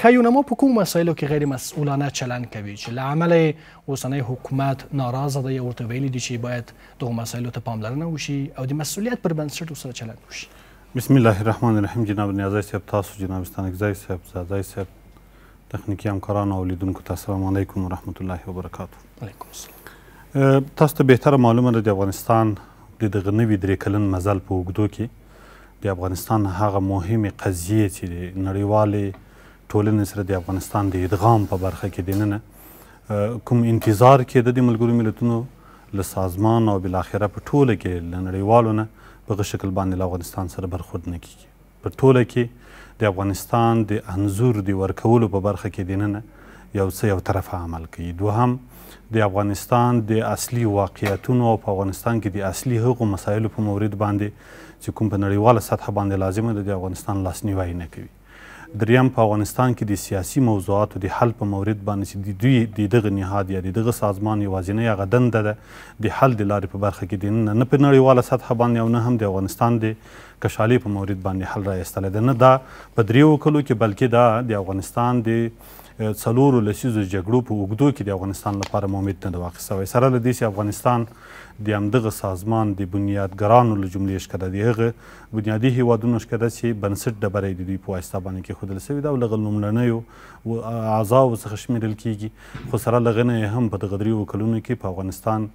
خیو نما په کوم مسایلو کې غیر مسؤلانه چلند کوي چې لعمل اوسنۍ حکومت ناراضه دی او ورته ویلي دي چې باید دغه مسایلو ته پاملرنه وشي او د مسؤلیت پر بنسټ ورسره چلند وشي بسم الله الرحمن الرحیم جناب نیازی صاحب تاسو جناب استانکزای صاحب زادای صاحب تخنیکی همکاران او لیدونکو ته السلام علیکم ورحمت الله وبرکاته علیکم السلام تاسو ته بهتره معلومه ده د افغانستان د دغه نوي درې کلن مزل په وګدو کې د افغانستان هغه مهمه قضیه چې نړیواله ټولنې سره د افغانستان د ادغام په برخه کې د نننه کوم انتظار کېده د ملګرو ملتونو له سازمان او بالاخره په ټوله کې له نړیوالو نه په هغه شکل باندې له افغانستان سره برخورد نه کیږي په ټوله کې د افغانستان د انځور د ورکولو په برخه کې د نننه یو څه یو طرفه عمل کوي دوهم د افغانستان د اصلي واقعیتونو او په افغانستان کې د اصلي حقوقو مسایلو په مورد باندې چې کوم په نړیواله سطح باندې لازمه ده د افغانستان لاسنیوی نه کوي دریم په افغانستان کې د سیاسي موضوعاتو د حل په مورد باندې چې د دوی د دغه نهاد یا د دغه سازمان یوازینۍ هغه دنده ده د حل د لارې په برخه کې دی نه په نړیواله سطحه باندې او نه هم د افغانستان د کشالۍ په مورد باندې حل رایستلی دی نه دا په دریو کلو کې بلکې دا د افغانستان د څلورو لسیزو جګړو په اوږدو کې د افغانستان لپاره مومید نه ده واقع سوی سره له دې افغانستان د همدغه سازمان د بنیادګرانو له جملې ښکته د هغه بنیادي هیوادونو ښکته چې بنسټ ډبرې د دوی په واسطه باندې کېښودل سوې ده او له هغه لومړنیو اعضاو څخه شمیرل کیږي خو سره له هغه هم په دغه دریو کلونو کې په افغانستان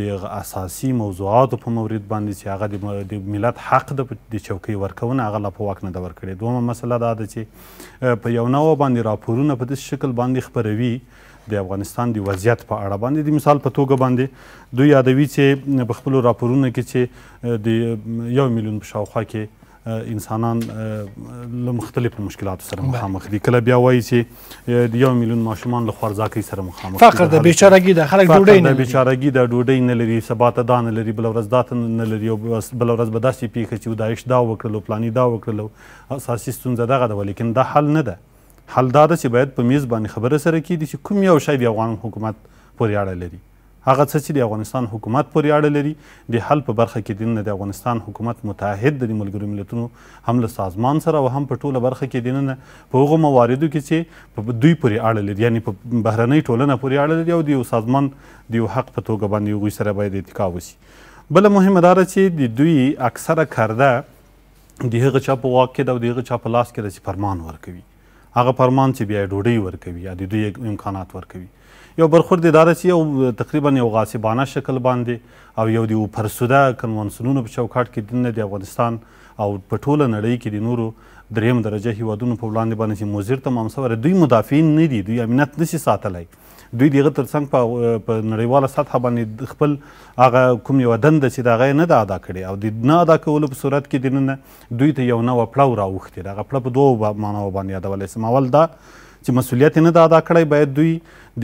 د اساسي موضوعاتو په مورد باندې چې هغه د ملت حق د چوکۍ ورکونه هغه لا په واک نه ده ورکړې دویمه مسله دا ده چې په یو نوع باندې راپورونه په داسې شکل باندې خپروي د افغانستان د وضعیت په اړه باندې د مثال په توګه باندې دوی یادوي چې په خپلو راپورونو کې چې د یو میلیون په شاوخوا کې انسانان له مختلفو مشکلاتو سره مخامخ دي کله بیا وایي چې د یو میلیون ماشومان له خوارځاکۍ سره مخامخ فقر د بیچارګۍ د خلک ډوډۍ نه بیچارګۍ د ډوډۍ نه لري سبا ته دا نه لري بل ورځ دا ته نه لري او بل ورځ به داسې پیښه چې داعش دا وکړل او پلاني دا وکړل اساسي ستونزه دغه ده ولیکن دا حل نه ده حل دا ده چې باید په میز باندې خبره سره کیږي چې کوم یو شی د افغان حکومت پورې اړه لري هغه څه چې د افغانستان حکومت پورې اړه لري د حل په برخه کې دننه د افغانستان حکومت متحد د ملګرو ملتونو هم له سازمان سره او هم په ټوله برخه کې دننه په هغو مواردو کې چې په دوی پورې اړه لري یعنی په بهرنۍ ټولنه پورې اړه لري او د یو سازمان د یو حق په توګه باندې هغوی سره باید اتکا وشي بله مهمه دا ده چې د دوی اکثره کرده د هغه چا په واک کې ده او د هغه چا په لاس کې ده چې فرمان ورکوي هغه فرمان چې بیا ډوډۍ ورکوي یا د دوی امکانات ورکوي یو برخورد دا چې یو تقریبا یو غاصبانه شکل باندې او یو د فرسوده کنونسیونونو په چوکاټ کې دننه د افغانستان او په ټوله نړۍ کې د نورو دریم درجه هیوادونو په وړاندې باندې چې مضر تمام سوی دوی مدافعین نه دي دوی امنیت نشي ساتلی دوی دغه ترڅنګ په په نړیواله سطحه باندې خپل هغه کوم یوه دنده چې د هغه یې نه ده ادا کړې او د نه ادا کولو په صورت کې دننه دوی ته یو نوه پړاو راوښتې د هغه پړه په دوو معناو باندې یادولی سم اول دا چې مسؤلیت یې نه ده ادا کړی باید دوی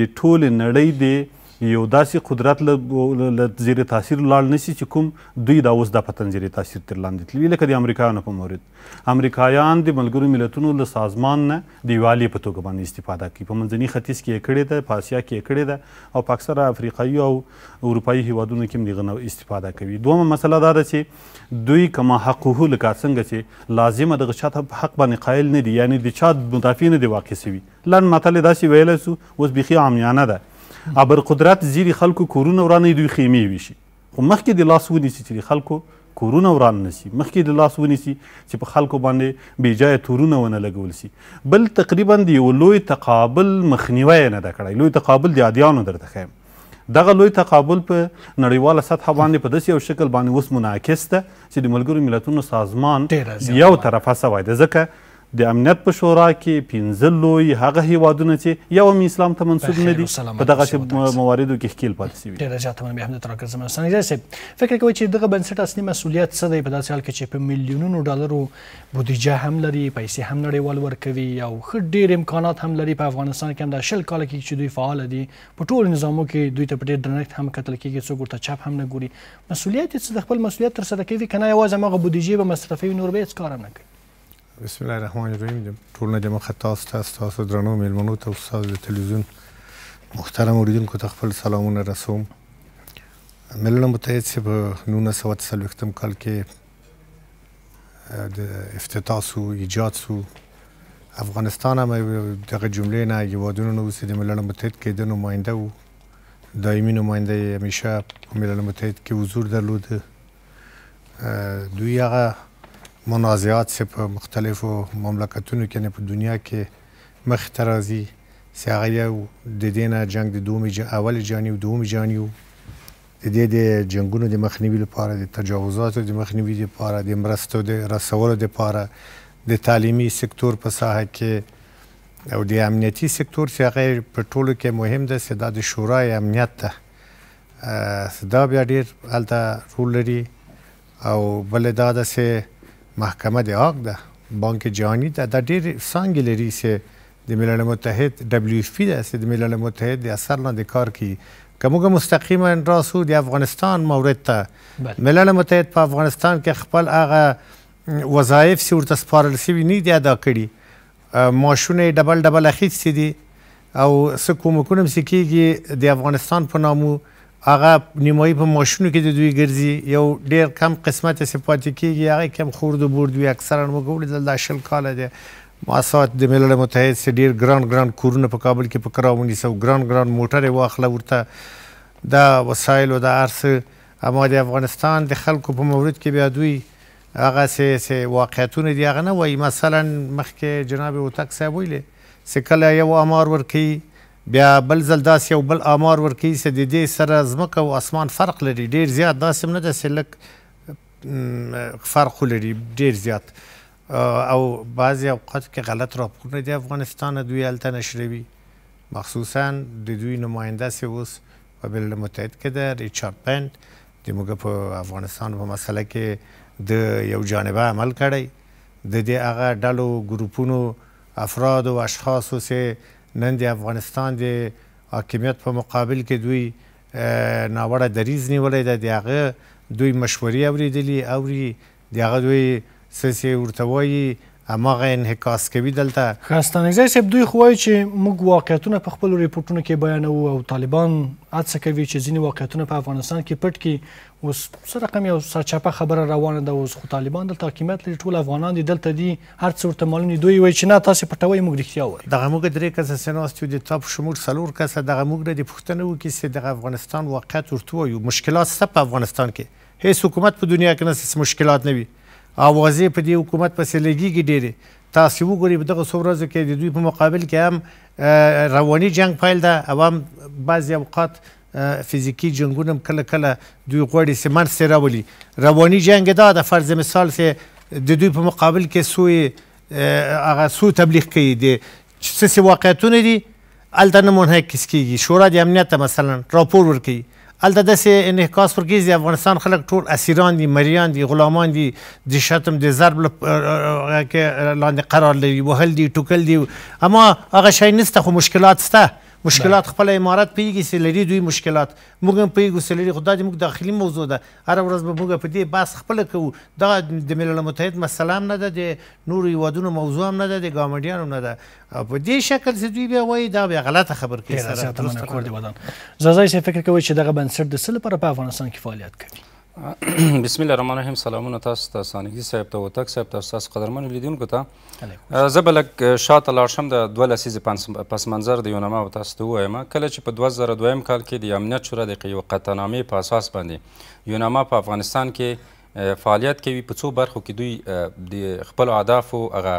د ټولې نړۍ د یو داسې قدرت له زیر تاثیر لاړ نشي چې کوم دوی دا اوس دا پتن زیر تاثیر تر لاندې تللي لکه د امریکایانو په مورد امریکایان د ملګرو ملتونو له سازمان نه د یووالي په توګه باندې استفاده کوي په منځني ختیځ کې یې کړې ده په اسیا کې یې کړې ده او په اکثره افریقایي او اروپایي هیوادونو کې هم دغه استفاده کوي دویمه مسله دا ده چې دوی کما حقه لکه څنګه چې لازمه دغه چا ته حق باندې قایل نه دي یعنی د چا مدافع نه دي واقع سوي لنډ متل داسې ویلی سو اوس بیخي عامیانه ده ابر قدرت زیر خلکو کورونه ورانوي دوی خیمې ویشي خو مخکې د لاس ونیسي چې خلکو کورونه وران نسی مخکې د لاس ونیسي چې په خلکو باندې بې جایه تورونه ونه لګول سي بل تقریبا د یو لوی تقابل مخنیوی نه ده کړی لوی تقابل د ادیانو درته ښیم دغه لوی تقابل په نړیواله سطحه باندې په داسې یو شکل باندې اوس منعکس ده چې د ملګرو ملتونو سازمان یو طرفه سوی ده ځکه د امنیت په شورا کې پنځه لوی هغه هیوادونه چې یو هم اسلام ته منسوب نه دي په دغه مواردو کې ښکیل پاتې شوي ډېره زیاته مننه بیا تراکر زموږ سره نږدې صاحب فکر کوئ چې دغه بنسټ اصلي مسؤلیت څه دی په داسې حال کې چې په میلیونونو ډالرو بودیجه هم لري پیسې هم نړیوال ورکوي او ښه ډېر امکانات هم لري په افغانستان کې هم دا شل کاله کې چې دوی فعال دي په ټولو نظامو کې دوی ته په ډېر درنښت هم کتل کېږي څوک ورته چپ هم نه ګوري مسؤلیت یې څه د خپل مسؤلیت ترسره کوي که نه یوازې هماغه بودیجې به مصرفوي نور به هېڅ کار هم نه کوي بسم الله الرحمن الرحیم ټولنه جمع خطاس تاسو تاسو درنو میلمنو ته استاد د تلویزیون محترم اوریدونکو ته خپل سلامونه رسوم ملل متحد سب 1940 وختم کال کې د افتتاح سو ایجاد سو افغانستان هم دغه جملې نه یوادونه نو سید ملل متحد کې د نماینده وو دایمي نماینده همیشه ملل متحد کې حضور درلود دوی هغه منازعات چې په مختلفو مملکتونو کې نه په دنیا کې مخ ته راځي سیاغیه د دې نه جنگ د دومې جا اول جانی او دومې جانی د دې د جنگونو د مخنیوي لپاره د تجاوزاتو د مخنیوي لپاره د مرستو د رسولو لپاره د تعلیمي سکتور په ساحه کې او د امنیتي سکتور چې هغه په ټولو کې مهم ده چې د شورای امنیت ته دا بیا ډیر هلته رول لري او بل دا ده چې محکمه د حق ده بانک جهانی ده دا ډېر څانګې لري چې د ملل متحد دبلیو ایف پی ده چې د ملل متحد د اثر لاندې کار کوي که موږ مستقیما راسو د افغانستان مورد ته ملل متحد په افغانستان کې خپل هغه وظایف چې ورته سپارل شوي نه دي ادا کړي معاشونه یې ډبل ډبل اخیستي دي او څه کومکونه هم چې کیږي د افغانستان په نامو هغه نیمایي په ماشینو کې د دوی ګرځي یو ډیر کم قسمت یې پاتې کیږي هغه کم خورد و برد وي اکثرا موږ ولیدل دا شل کاله دی مؤسسات د ملل متحد سره ډیر ګران ګران کورونه په کابل کې په کراو ونیسو ګران ګران موټر یې واخله ورته دا وسایل او دا ارس اما د افغانستان د خلکو په مورد کې بیا دوی هغه سه سه واقعیتونه دی هغه نه وای مثلا مخکې جناب اوتک صاحب ویلې سکله یو امر ورکی بیا بل ځل داسې یو بل آمار ورکوي چې د دې سره ځمکه او اسمان فرق لري ډیر زیات داسې هم نه ده چې لږ فرق لري ډیر زیات او بعضی اوقات کې غلط راپورونه د افغانستان دوی هلته نشروي مخصوصا د دوی نماینده سي اوس په ملل متحد کې د ریچارډ پنت د موږ په افغانستان په مسله کې د یو جانبه عمل کړی د دې هغه ډلو ګروپونو افراد او اشخاصو سه نن د افغانستان د حاکمیت په مقابل کې دوی ناوړه دریز نیولی ده د هغه دوی مشورې اورېدلي اوري د هغه دوی څه ورته وایي اماغه انحکاس کوي دلته خاستانیزه سب دوی خوای چې موږ واقعیتونه په خپل ریپورتونو کې بیانو او طالبان اڅه کوي چې ځینی واقعیتونه په افغانستان کې پټ کې اوس سره کوم یو سرچپه خبره روانه ده اوس خو طالبان دلته حکومت لري ټول افغانان دي دلته دي هر څه ورته معلوم دي دوی وایي چې نه تاسو پټوي موږ رښتیا وایي دغه موږ درې کس سناستیو دي تاب شمور سلور کس دغه موږ د پښتنو کې چې د افغانستان واقعیت ورته وایي مشکلات څه په افغانستان کې هیڅ حکومت په دنیا کې نه مشکلات نه وي اوازې په دې حکومت پسې لګېږي ډېرې تاسې وګورئ په دغه څو ورځو کې د دوی په مقابل کې هم رواني جنګ پیل ده او هم بعضې اوقات فزیکی جنگونه هم کله کله دوی غواړي سیمنټ سې راولي رواني جنګ دا د فرض مثال سې د دوی په مقابل کې سوی هغه سو تبلیغ کوي د څه واقعیتونه دي هلته نه منعکس کیږي شورا د امنیت ته مثلا راپور ورکوي الته داسې انعکاس ورکیږي د افغانستان خلک ټول اسیران دي مریان دي غلامان دي د شتم د ضرب لاندې قرار لري وهل دي ټوکل دي اما هغه شی نسته خو مشکلات شته مشکلات خپل امارات پیږي چې لري دوی مشکلات موږ هم پیږو چې لري خو دا زموږ داخلي موضوع ده هره ورځ به موږ په دې بحث خپله کوو دغه د ملل متحد مسله هم نه ده د نورو هیوادونو موضوع هم نه ده د ګاونډیانو هم نه ده په دې شکل چې دوی بیا وایي دا بیا غلطه خبر کوي زازای صاحب فکر کوي چې دغه بنسټ د څه لپاره په افغانستان کې فعالیت کوي بسم الله الرحمن الرحیم سلامونه تاسو ته سانګي صاحب ته وتک صاحب ته تاسو قدرمنو لیدونکو ته زه به لږ شاته لاړ شم د دوه لسیزې پس منظر د یو نما به تاسو ته ووایم کله چې په دوه زره دویم کال کې د امنیت شورا د یوې قطعنامې په اساس باندې یوناما په افغانستان کې فعالیت کوي په څو برخو کې دوی د خپلو اهدافو هغه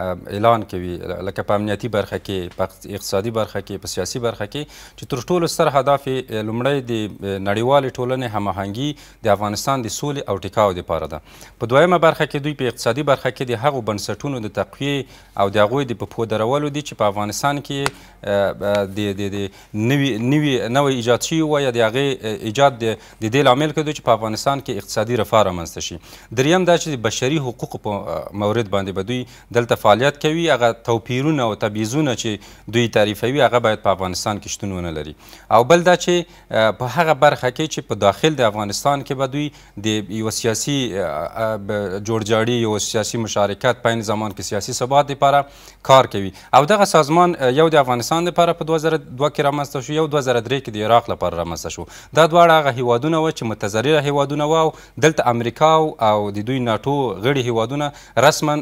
اعلان کوي لکه په امنیتي برخه کې په اقتصادي برخه کې په سیاسي برخه کې چې تر ټولو ستر هدف لومړی د نړیوالې ټولنې هماهنګي د افغانستان د سولې او ټیکاو لپاره ده په دویمه برخه کې دوی په اقتصادي برخه کې د هغو بنسټونو د تقویې او د هغوی د په پښو درولو دي چې په افغانستان کې د د نوي نوي نوی ایجاد شوي وه یا د هغې ایجاد د دې لامل کړی چې په افغانستان کې اقتصادي رفاه رامنځته شي دریم دا چې د بشري حقوقو په مورد باندې به دوی دلته فعالیت کوي هغه توپیرونه او تبعیضونه چې دوی تعریفوي هغه باید په افغانستان کې شتون ونه لري او بل دا چې په هغه برخه کې چې په داخل د افغانستان کې به دوی د یو سیاسي جوړجاړي یو سیاسي مشارکت په عین زمان کې سیاسي ثبات لپاره کار کوي او دغه سازمان یو د افغانستان لپاره په 2002 کې رامنځته شو یو 2003 کې د عراق لپاره رامنځته شو دا دواړه هغه هیوادونه و چې متضرره هیوادونه و او دلته امریکا او د دوی ناتو غړي هیوادونه رسما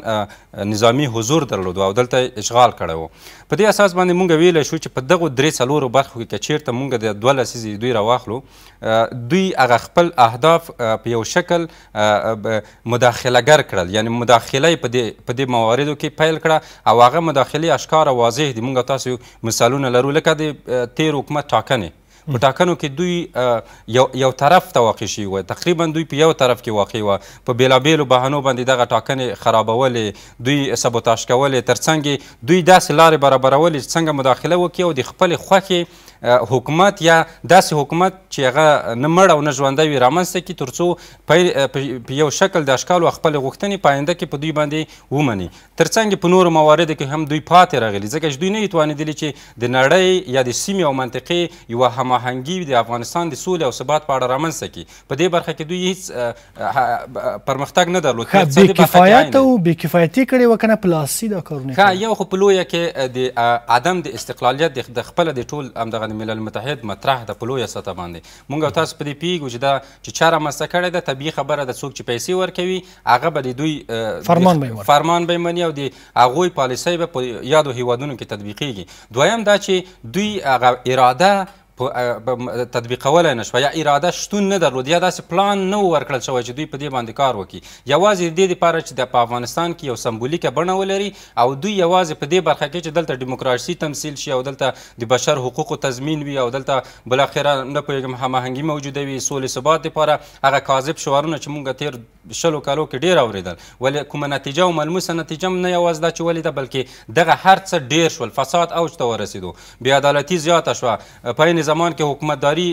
نظامی حضور درلود او دلته اشغال کړی و په دې اساس باندې مونږ ویلی شو چې په دغو درې څلورو برخو کې که چیرته مونږ د دوه لسیزې دوی راواخلو دوی هغه خپل اهداف په یو شکل مداخلهګر کړل یعنی مداخله یې په دې مواردو کې پیل کړه او هغه مداخلې اشکاره واضح دي مونږ تاسو مثالونه لرو لکه د تیر حکومت ټاکنې په ټاکنو کې دوی یو یو طرف ته واقع شوي وه تقریبا دوی په یو طرف کې واقع وه په بېلابېلو بهانو باندې دغه ټاکنې خرابولې دوی سبوتاژ کولې تر څنګ دوی داسې لارې برابرولې چې څنګه مداخله وکړي او د خپلې خوښې حکومت یا داسې حکومت چې هغه نه مړ او نه ژوندی وي رامنځته کړي تر څو په یو شکل د اشکالو خپلې غوښتنې په آینده کې په دوی باندې ومني تر څنګ په نورو مواردو کې هم دوی پاتې راغلي ځکه چې دوی نه یې توانېدلي چې د نړۍ یا د سیمې او منطقې یوه هم هماهنګي د افغانستان د سولې او ثبات په اړه رامنځته کړي په دې برخه کې دوی هیڅ پرمختګ نه درلود بې کفایت او بې کفایتي کړې وه که نه په لاسي دا کارونه یو خو په لویه کې د عدم د استقلالیت د خپله د ټول همدغه د ملل متحد مطرح ده په لویه سطح باندې موږ او تاسو په دې پوهیږو چې دا چې چا رامنځته کړې ده طبیعي خبره ده څوک چې پیسې ورکوي هغه به د دوی فرمان به فرمان به مني او د هغوی پالیسۍ به په یادو هیوادونو کې تطبیقیږي دویم دا چې دوی هغه اراده تطبیقولای نه شوه یا اراده شتون نه درلود یا داسې پلان نه و ورکړل شوی چې دوی په دې باندې کار وکړي یوازې د دې دپاره چې د په افغانستان کې یو سمبولیکه بڼه ولري او دوی یوازې په دې برخه کې چې دلته ډیموکراسي تمثیل شي او دلته د بشر حقوقو تضمین وي او دلته بالاخره نه پوهېږم هماهنګي موجوده وي سولې ثبات دپاره هغه کاذب شعارونه چې موږ تیر شلو کالو کې ډېر اورېدل ولې کومه نتیجه او ملموسه نتیجه هم نه یوازې دا چې ولیده بلکې دغه هر څه ډېر شول فساد اوج ته ورسېدو بې عدالتي زیاته شوه په زمان کې حکومتداري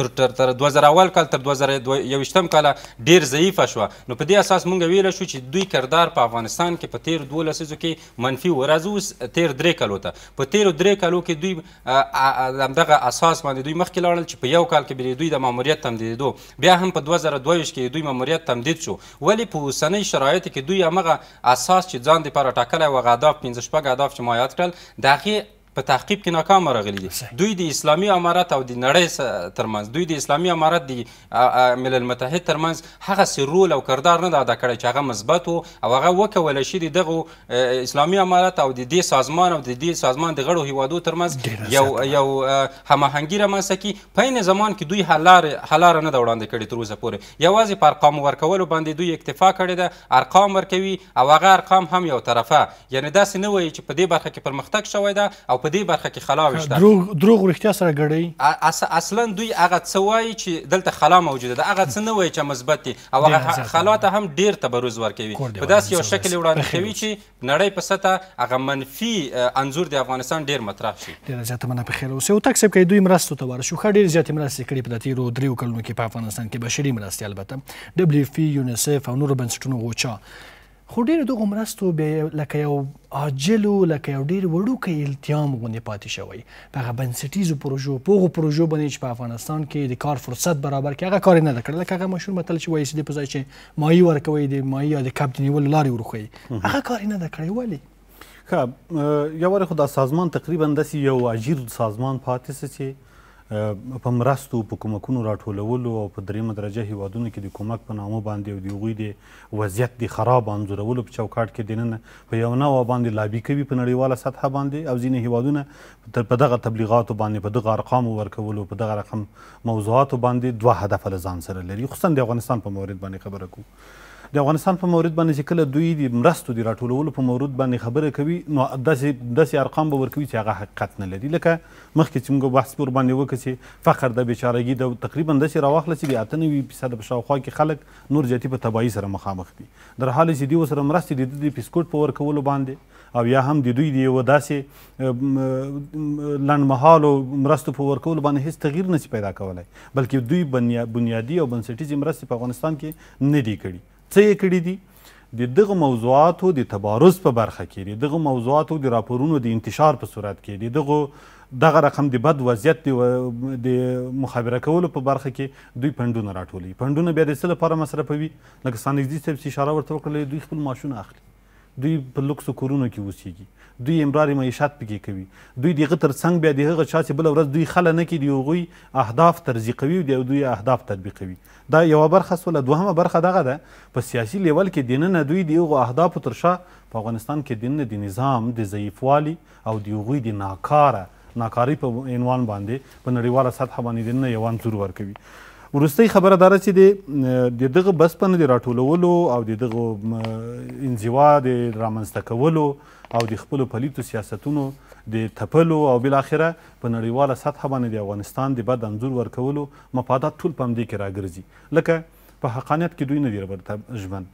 تر تر 2000 کال تر 2021 کال ډیر ضعیفه شو نو په دې اساس مونږ ویل شو چې دوی کردار په افغانستان کې په تیر 12 سیزو کې منفي ورازو تیر درې کالو ته په تیر درې کالو کې دوی همدغه اساس باندې دوی مخکې لاړل چې په یو کال کې بری دوی د ماموریت تمدیدو بیا هم په 2022 کې دوی ماموریت تمدید شو ولی په اوسنۍ شرایطو کې دوی همغه اساس چې ځان د لپاره ټاکلی و هغه اهداف پنځه شپږ اهداف چې معیات کړل د هغې په تعقیب کې ناکام راغلي دي دوی د اسلامي امارت او د نړۍ ترمنځ دوی د اسلامي امارت د ملل متحد ترمنځ هغه سي رول او کردار نه ادا کړی چې هغه مثبت او هغه وکول شي دغه اسلامي امارت او د دې سازمان او د دې سازمان د غړو هیوادو ترمنځ یو یو هماهنګي رامنځته کی په زمان کې دوی حلار حلار نه دا وړاندې کړي تر اوسه پورې یوازې په ارقام ورکولو باندې دوی اکتفا کړې ده ارقام ورکوي او هغه ارقام هم یو طرفه یعنی داسې نه وایي چې په دې برخه کې پرمختګ شوی ده او په په دې برخه کې خلا وشته دروغ دروغ رښتیا سره ګډي اصلا دوی هغه څه وایي چې دلته خلا موجوده ده هغه څه نه وایي چې مثبت دي او هغه خلا ته هم ډیر تبرز ورکوي په داس یو شکل وړاندې کوي چې نړۍ په سطح هغه منفي انزور د افغانستان ډیر مطرح شي ډیر زیاته مننه په خیر اوسه او تک سب کې دوی مرستو ته ورشو خا ډیر زیاته مرستې کړې په تیرو دریو کلونو کې په افغانستان کې بشري مرستې البته دبليو اف پی یونیسف او نور بنسټونو غوچا خو ډېر دغه مرستو به لکه یو عاجل لکه یو ډېر وړوکی التیام غونې پاتې شوی په هغه بنسټیزو پروژو پوغو پروژو باندې چې په افغانستان کې د کار فرصت برابر کې هغه کار نه ده کړل هغه مشهور متل چې وایي چې په ځای چې مایي ورکوي د مایي د کب نیول لارې ورخوي هغه کار نه ده کړی ولی خب یو وخت دا سازمان تقریبا د یو اجیر سازمان پاتې سي په مرستو په کومکونو راټولولو او په دریمه درجه هیوادونو کې د کومک په نامه باندې او د هغوی د وضعیت د خراب انځورولو په چوکاټ کې دننه په یو نوع باندې لابي کوي په نړیواله سطحه باندې او ځینې هیوادونه په دغه تبلیغاتو باندې په دغه ارقامو ورکولو په دغه رقم موضوعاتو باندې دوه هدف له ځان سره لري خصوصا د افغانستان په مورد باندې خبره کوو د افغانستان په مورد باندې چې کله دوی د مرستو د راټولولو په مورد باندې خبره کوي نو داسې داسې ارقام به ورکوي چې هغه حقیقت نه لري لکه مخکې چې موږ بحث پر باندې وکړ چې فقر د بېچارګۍ د تقریبا داسې راواخله چې د اته نوي فیصده په شاوخوا کې خلک نور زیاتي په تباهي سره مخامخ دي در حال چې دوی ورسره مرستې د د پیسکوټ په ورکولو باندې او یا هم د دوی د یوه داسې لنډمهالو مرستو په ورکولو باندې هیڅ تغییر نشي پیدا کولی بلکې دوی بنیادي او بنسټیزې مرستې په افغانستان کې نه دي کړي څه یې کړي دي د دغه موضوعاتو د تبارز په برخه کې د دغه موضوعاتو د راپورونو د انتشار په صورت کې د دغه دغه رقم د بد وضعیت د مخابره کولو په برخه کې دوی پندونه راټولي پندونه بیا د څه لپاره مصرفوي لکه سانګزي صاحب اشاره ورته وکړه دوی خپل معاشونه اخلي دوی په لوکسو کورونو کې اوسېږي دوی امرار معیشت پکې کوي دوی دغه تر څنګ بیا د هغه چا چې بله ورځ دوی خله نه کړي د هغوی اهداف ترزیق کوي او دوی اهداف تطبیقوي دا یوه برخه سوله دوهمه برخه دغه ده په سیاسي لیول کې دننه دوی د هغو اهدافو تر شا په افغانستان کې دننه د نظام د ضعیفوالي او د هغوی د ناکاره ناکارۍ په عنوان باندې په نړیواله سطحه باندې دننه یو انځور ورکوي وروستۍ خبره دا ده چې د دغه بسپنه د راټولولو او د دغه انزوا د رامنځته کولو او د خپلو پلیتو سیاستونو د تپلو او بالاخره په نړیواله سطحه باندې د افغانستان د بد انځور ورکولو مفادات ټول په همدې کې راګرځي لکه په حقانیت کې دوی نه دي رابرته ژمن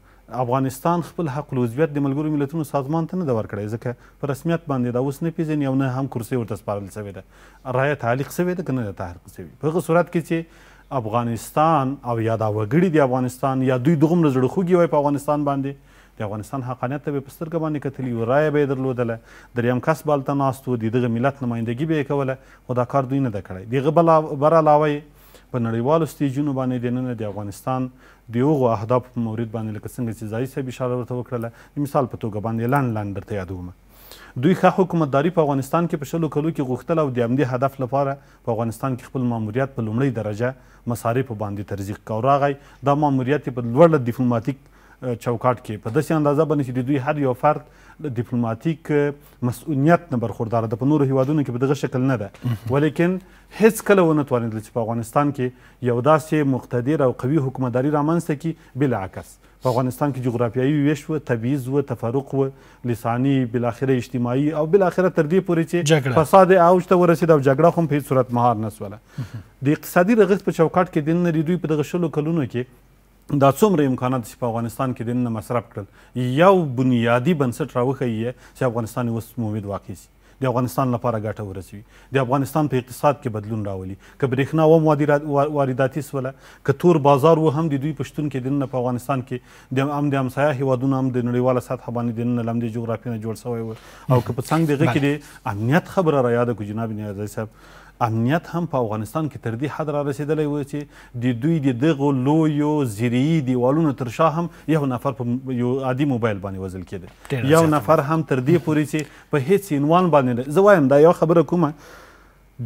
افغانستان خپل حق العضویت د ملګرو ملتونو سازمان ته نه ده ورکړی ځکه په رسمیت باندې دا اوس نه پیژني او نه هم کرسۍ ورته سپارل سوې ده رایه تعلیق سوې ده که نه ده تحریق سوې په هغه صورت کې چې افغانستان او یا دا وګړي د افغانستان یا دوی دوغومره زړه خوږي وای په افغانستان باندې د افغانستان حقانیت ته به په سترګه باندې کتلي وو رایه به یې درلودله دریم کس به هلته ناست و د دغه ملت نمایندګي به یې کوله خو دا کار دوی نه ده کړی د هغه بر علاوه په نړیوالو سټیجونو باندې د نن د افغانستان د هغو اهدافو په مورد باندې لکه څنګه چې ځایي صاحب اشاره ورته وکړله د مثال په توګه باندې لنډ لنډ درته یادومه دوی ښه حکومتداري په افغانستان کې په شلو کلو کې غوښتل او د همدې هدف لپاره په افغانستان کې خپل ماموریت په لومړۍ درجه مصارفو باندې ترزیق کو راغی دا ماموریت په لوړ ډیپلوماتیک چوکاټ کې په داسې اندازه باندې چې د دوی هر یو فرد ډیپلوماتیک مسؤلیت نه برخوردار ده په نورو هیوادونو کې په دغه شکل نه ده ولیکن هیڅ کله ونه توانېدل چې په افغانستان کې یو داسې مقتدر او قوي حکومتداري رامنځته کړي بالعکس په افغانستان کې جغرافیایي ویش و تبعیض و تفرق و لسانی بالاخره اجتماعي او بالاخره تر دې پورې چې فساد اوج ته ورسېد او جګړه خو هم په هیڅ صورت مهار نسوله د اقتصادي رغښت په چوکاټ کې د نن دوی په دغه شلو کلونو کې دا څومره امکانات چې په افغانستان کې د نن مصرف کړل یو بنیادی بنسټ راوخی چې افغانستان اوس مومید واقع شي د افغانستان لپاره ګټه ورسوي د افغانستان په اقتصاد کې بدلون راولي که برېښنا و وارداتي سوله که تور بازار و هم د دوی پښتون کې دننه په افغانستان کې د هم د همسایه هیوادونو هم د نړیواله سطح باندې دننه لم د جغرافیې نه جوړ شوی و او که په څنګ دغه کې د امنیت خبره را یاده کو جناب نیازی صاحب امنیت هم په افغانستان کې تر دې حد را رسېدلی و چې د دوی د دغو لویو زیرعي دیوالونو تر شا هم یو نفر په یو عادي موبایل باندې وزل کېده یو نفر هم تر دې پورې چې په هیڅ عنوان باندې زه وایم دا یو خبره کومه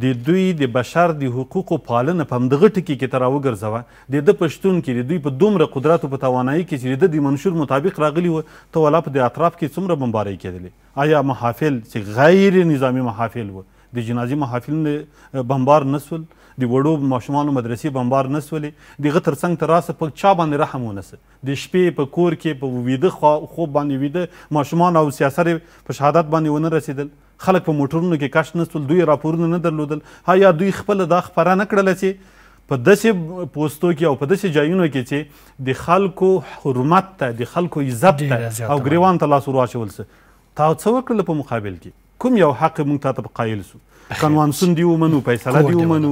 د دوی د بشر د حقوقو پالنه په همدغه ټکي کې ته راوګرځوه د ده په شتون کې د دوی په دومره قدراتو په توانایي کې چې د ده د منشور مطابق راغلي وه ته والا په دې اطراف کې څومره بمبارۍ کېدلې آیا محافل چې غیر نظامي محافل وه د جنازي محافلونه بمبار نسول د وړو ماشومانو مدرسې بمبار نسولې د غتر څنګ تر راسه په چا باندې رحم ونسه د شپې په کور کې په ویده خو خوب باندې ویده ماشومان او سیاسر په شهادت باندې ونه رسیدل خلک په موټرونو کې کاش نسول دوی راپورونه نه درلودل ها یا دوی خپل دا خبره نه کړله چې په داسې پوستو کې او په داسې ځایونو کې چې د خلکو حرمت ته د خلکو عزت ته او ګریوان ته لاس ور واچول څه تا څه وکړل په مقابل کې کوم یو حق مونږ ته په قایل سو کنوانسون دی ومنو فیصله دی ومنو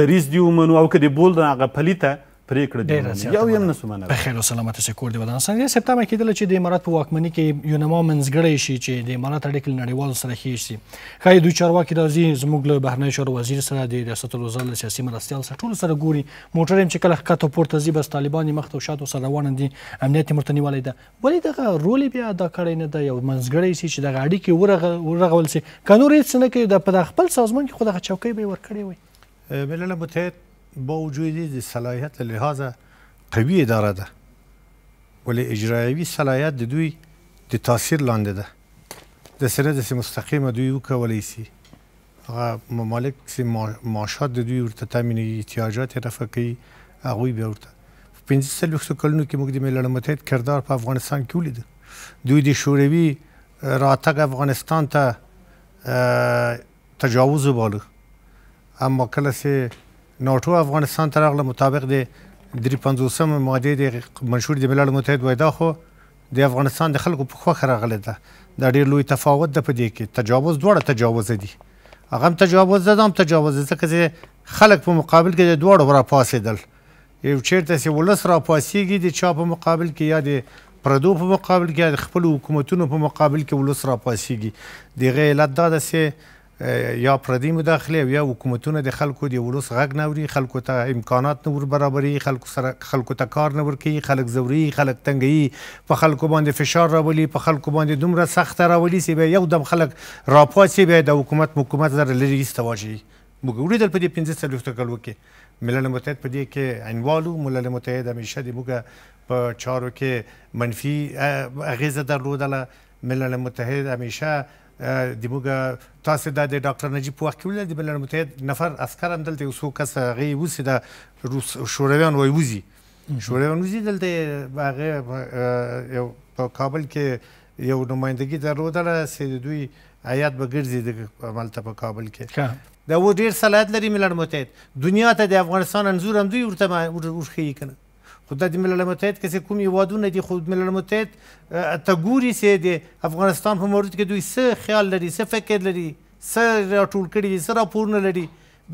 دریز دی ومنو او کدی بول دا غ پلیته پریکړه دی یو یم نسو منل په خیر او سلامت سه کور دی ودان څنګه سپتمبر کې دل چې د امارات په واکمنۍ کې یو نما منځګړی شي چې د امارات اړیکې نړیوال سره خېش شي خای دوی چارواکي راځي زموږ له بهرنی شورا وزیر سره د ریاست الوزرا له سیاسي مرستيال سره ټول سره ګوري موټر هم چې کله ښکته پورته زی بس طالبان مخ ته شاته سره روان دي امنیت مرتنی ولې ده ولې دغه رول بیا ادا کړی نه دی یو منځګړی شي چې د اړیکې ورغه ورغول سي قانون یې څنګه کوي د خپل سازمان کې خو دغه چوکۍ به ورکړي وي ملل متحد با وجود صلاحیت لحاظ قوی اداره ده ولی اجرایوي صلاحیت د دوی د تاثیر لاندې ده داسې نه داسې مستقیمه دوی وکولی سي هغه ممالک چې معاشات د دوی ورته تامینوي احتیاجات یې رفع کوي هغوی بیا ورته په پنځه څلوېښتو کلونو کې موږ د ملل متحد کردار په افغانستان کې ولید دوی د شوروي راتګ افغانستان ته تجاوز وباله اما کله چې ناټو افغانستان ته راغله مطابق د درې پنځوسم مادې د منشور د ملل متحد ویدا خو د افغانستان د خلکو په خوښه راغله ده دا ډېر لوی تفاوت ده په دې کې تجاوز دواړه تجاوز دي هغه هم تجاوز ده دا هم تجاوز ده ځکه چې خلک په مقابل کې د دواړو راپاڅېدل یو چیرته چې ولس راپاسېږي د چا په مقابل کې یا د پردو په مقابل کې د خپل حکومتونو په مقابل کې ولس راپاسېږي دغه علت دا ده چې یا پردي مداخله او یا حکومتونه د خلکو د ولوس غږ نه وري خلکو ته امکانات نه ور برابري خلکو سره خلکو ته کار نه ورکي خلک زوري خلک تنګي په خلکو باندې فشار راولي په خلکو باندې دومره سخت راولي سی به یو دم خلک راپاسي به د حکومت حکومت زره لري استواجی موږ ولیدل په دې 15 سلوخته کلو کې ملل متحد په دې کې عنوالو ملل متحد همیشه د موږ په چارو کې منفي اغیزه درلودله ملل متحد همیشه د موږ تاسو د ډاکټر نجیب په وخت کې ولر د ملل متحد نفر عسكر هم دلته یو کس هغه وسی د روس شورویان وای وزي شورویان وزي دلته هغه یو په کابل کې یو نمائندګي درلودله چې دوی آیات به ګرځي د مالته په کابل کې دا و ډیر صلاحیت لري ملل متحد دنیا ته د افغانستان انزور هم دوی ورته ورخی کنه خو دا د ملل متحد کې کوم هیوادونه دي خو ملل متحد ته ګوري سې د افغانستان په مورد کې دوی څه خیال لري څه فکر لري څه راټول کړي دي څه راپورونه لري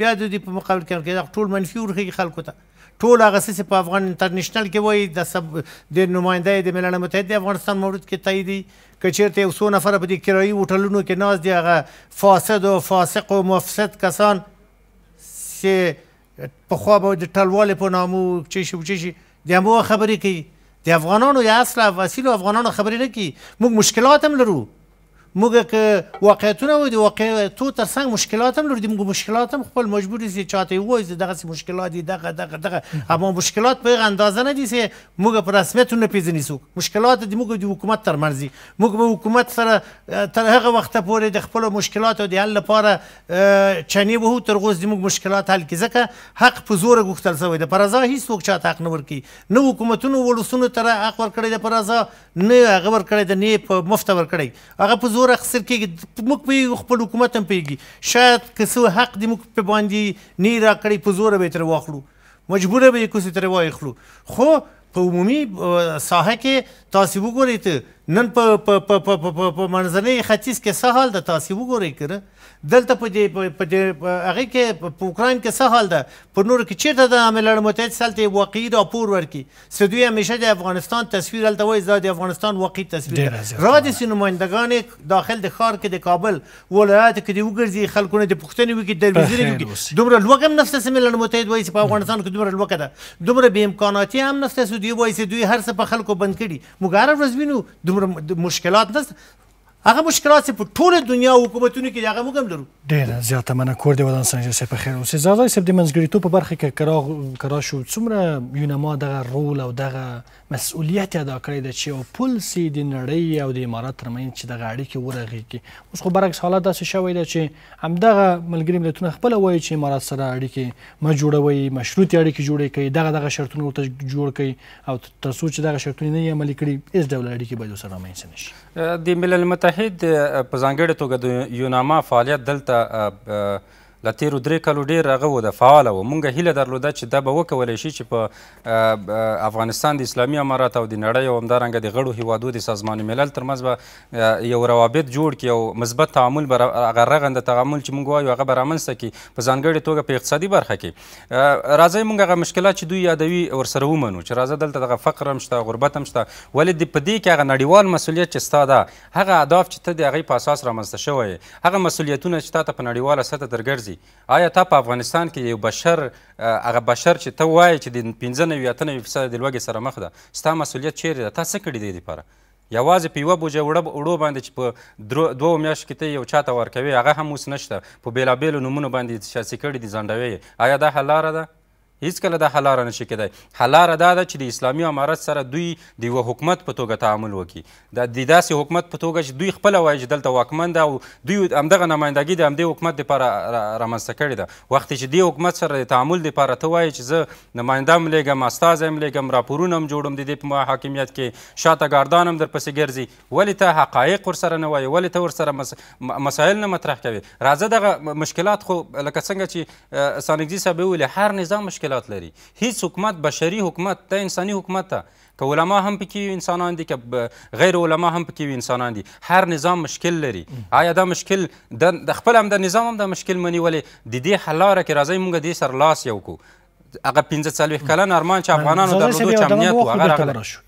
بیا د دې په مقابل کې دا ټول منفي ورخي خلکو ته ټول هغه څه په افغان انټرنیشنل کې وایي د سب د نماینده د ملل متحد د افغانستان مورد کې تاییدي کچیرته یو څو نفر په دې کرایي هوټلونو کې ناز دي هغه فاسد او فاسق او مفسد کسان چې په خوا به د ټلوالې په نامو چې شي چې شي د امو خبرې کوي د افغانانو یا اصل او اصیل افغانانو خبرې نه کوي موږ مشکلات هم لرو موږ که واقعیتونه و دي واقعیتو تر څنګ مشکلات هم لرو دي موږ مشکلات هم خپل مجبور یو چې چاته وایي چې دغه مشکلات دي دغه دغه دغه اما مشکلات په اندازه نه دي چې موږ په رسمیت نه پیژنې سو مشکلات د موږ د حکومت تر مرزي موږ به حکومت سره تر هغه وخت پورې د خپل مشکلات د حل لپاره چنی وو تر غوز موږ مشکلات حل کړي ځکه حق په زور غوښتل شوی دی پر ازا هیڅوک چاته حق نه ورکي نه حکومتونو ولسونو تر حق ورکړي د پر ازا نه هغه ورکړي د نه په مفت ورکړي هغه په زور زور اخیستل کېږي موږ په یو خپل حکومت هم پیږي شاید که څه حق دې موږ په باندې نه راکړی په زور به یې ترې واخلو مجبوره به یې کوسې ترې واخلو خو په عمومي ساحه کې تاسې وګورئ ته نن په په په په په په منځنۍ ختیځ کې څه حال ده تاسې وګورئ که دلته په دې په دې هغې کې په اوکراین کې څه حال ده په نورو کې چېرته د ملل متحد هلته یې واقعي راپور ورکړي څه دوی همیشه د افغانستان تصویر هلته وایي دا د افغانستان واقعي تصویر را داسې نمایندګان داخل د ښار کې د کابل ولایاتو کې دې وګرځي خلکو نه د پوښتنې وکړي درویزې وکړي دومره لوږه هم نشته چې ملل متحد وایي چې په افغانستان کې دومره لوږه ده دومره بې امکاناتي هم نشته چې دوی وایي چې دوی هر څه په خلکو بند کړي موږ هره ورځ وینو مشکلات نیست هغه مشکلات په ټوله دنیا حکومتونو کې هغه موږ هم لرو ډیر زیاته منکور دی ودان سنجه سه په خیر اوسې زادای سب د منځګړیتوب په برخه کې کرا کرا شو څومره یونما دغه رول او دغه مسؤلیت ادا کړی د چې او پولسي د نړۍ او د امارات ترمنځ چې دغه اړیکې ورغېږي اوس خو برعکس حالت داسې شوی دی چې همدغه ملګري ملتونه خپل وایي چې امارات سره اړیکې ما جوړوي مشروط اړیکې جوړې کوي دغه دغه شرطونه ورته جوړ کوي او تر څو چې دغه شرطونه نه عملي کړي هیڅ ډول اړیکې به سره رامنځته نشي د ملل متحد په ځانګړې توګه د یوناما فعالیت دلته له تیرو درې کالو ډېر هغه و د فعاله و مونږ هیله درلوده چې دا به وکولی شي چې په افغانستان د اسلامي امارات او د نړۍ او همدارنګه د غړو هیوادو د سازمان ملل ترمنځ به یو روابط جوړ کړي او مثبت تعامل به هغه رغنده تعامل چې مونږ وایو هغه به رامنځته کړي په ځانګړې توګه په اقتصادي برخه کې راځئ مونږ هغه مشکلات چې دوی یادوي ورسره ومنو چې راځه دلته دغه فقر هم شته غربت هم شته ولې د په دې کې هغه نړیوال مسؤلیت چې ستا ده هغه اهداف چې ته د هغې په اساس رامنځته شوی هغه مسؤلیتونه چې تا ته په نړیواله سطحه درګرځي آیا تا په افغانستان کې یو بشر هغه بشر چې ته وایې چې د پنځه نوي اته نوي فیصده د لوږې سره مخ ده ستا مسؤلیت چیرې ده تا څه کړي دی دپاره یوازې په یوه بوجه وړو باندې چې په دوو میاشتو کې ته یو چاته ورکوې هغه هم اوس نشته په بېلابېلو نومونو باندې سیاسي کړي دي ځنډوې آیا دا حل لاره ده هیڅکله دا حلاره نشي کېدای حلاره دا ده چې د اسلامي امارت سره دوی د یوه حکومت په توګه تعامل وکړي د دا داسې حکومت په توګه چې دوی خپله وایي چې دلته واکمن ده او دوی همدغه نمایندګي د همدې حکومت دپاره رامنځته کړې ده وختې چې دې حکومت سره د تعامل دپاره ته وایي چې زه نماینده هم لیږم استازی هم لیږم راپورونه هم جوړم د دې په حاکمیت کې شاته ګاردان هم درپسې ګرځي ولې ته حقایق ورسره نه وایي ولې ته ورسره مس... مسایل نه مطرح کوې راځه دغه مشکلات خو لکه څنګه چې سانګزي صاحب وویلې هر نظام مشکل مشکلات لري هیڅ حکومت بشري حکومت ته انساني حکومت ته که علما هم پکې وي انسانان دي که غیر علما هم پکې وي انسانان دي هر نظام مشکل لري آیا دا مشکل د خپل هم د نظام هم دا مشکل مني ولې د دې حل لاره کې راځئ موږ دې سره لاس یو کړو هغه پنځه څلوېښت کلن ارمان چې افغانانو درلودو چې امنیت و هغه راغلی